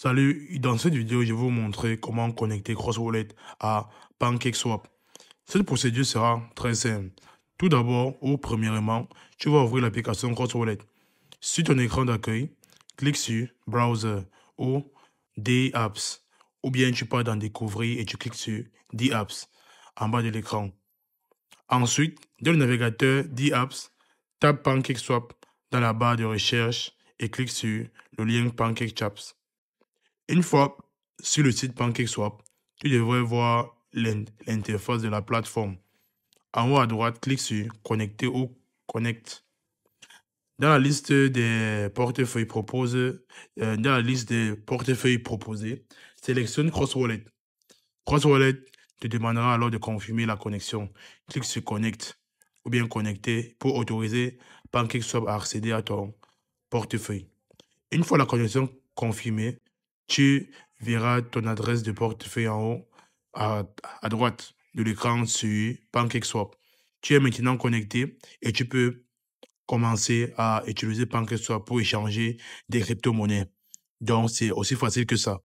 Salut, dans cette vidéo, je vais vous montrer comment connecter CrossWallet à PancakeSwap. Cette procédure sera très simple. Tout d'abord ou premièrement, tu vas ouvrir l'application CrossWallet. Sur ton écran d'accueil, clique sur Browser ou D Apps. Ou bien tu pars dans Découvrir et tu cliques sur D Apps en bas de l'écran. Ensuite, dans le navigateur D Apps, tape PancakeSwap dans la barre de recherche et clique sur le lien PancakeChaps. Une fois sur le site PancakeSwap, tu devrais voir l'interface de la plateforme. En haut à droite, clique sur Connecter ou Connect. Dans la liste des portefeuilles proposés, euh, dans la liste des portefeuilles proposés, sélectionne CrossWallet. CrossWallet te demandera alors de confirmer la connexion. Clique sur Connect ou bien connecter pour autoriser PancakeSwap à accéder à ton portefeuille. Une fois la connexion confirmée, tu verras ton adresse de portefeuille en haut à, droite de l'écran sur PancakeSwap. Tu es maintenant connecté et tu peux commencer à utiliser PancakeSwap pour échanger des crypto-monnaies. Donc, c'est aussi facile que ça.